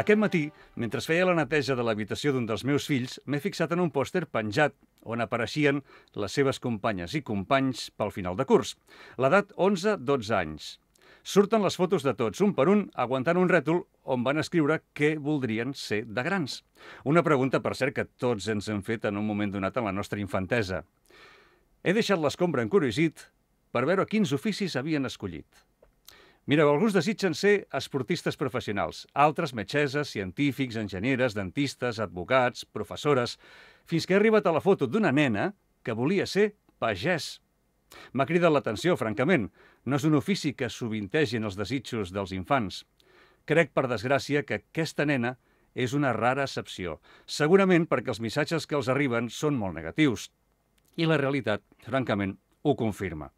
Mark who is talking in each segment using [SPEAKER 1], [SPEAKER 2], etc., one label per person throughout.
[SPEAKER 1] Aquest matí, mentre feia la neteja de l'habitació d'un dels meus fills, m'he fixat en un pòster penjat on apareixien les seves companyes i companys pel final de curs. L'edat 11-12 anys. Surten les fotos de tots, un per un, aguantant un rètol on van escriure què voldrien ser de grans. Una pregunta, per cert, que tots ens hem fet en un moment donat en la nostra infantesa. He deixat l'escombra encorosit per veure quins oficis havien escollit. Mira, alguns desitgen ser esportistes professionals, altres metgeses, científics, enginyeres, dentistes, advocats, professores... Fins que he arribat a la foto d'una nena que volia ser pagès. M'ha cridat l'atenció, francament. No és un ofici que en els desitjos dels infants. Crec, per desgràcia, que aquesta nena és una rara excepció, segurament perquè els missatges que els arriben són molt negatius. I la realitat, francament, ho confirma.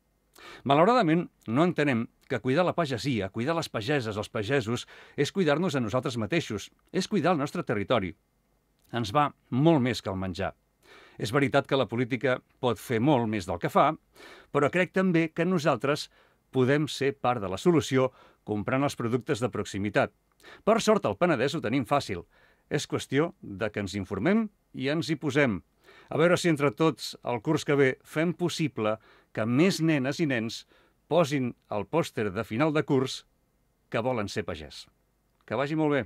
[SPEAKER 1] Malauradament, no entenem que cuidar la pagesia, cuidar les pageses, els pagesos, és cuidar-nos a nosaltres mateixos, és cuidar el nostre territori. Ens va molt més que el menjar. És veritat que la política pot fer molt més del que fa, però crec també que nosaltres podem ser part de la solució comprant els productes de proximitat. Per sort, el Penedès ho tenim fàcil. És qüestió de que ens informem i ens hi posem. A veure si entre tots, el curs que ve, fem possible que més nenes i nens posin el pòster de final de curs que volen ser pagès. Que vagi molt bé.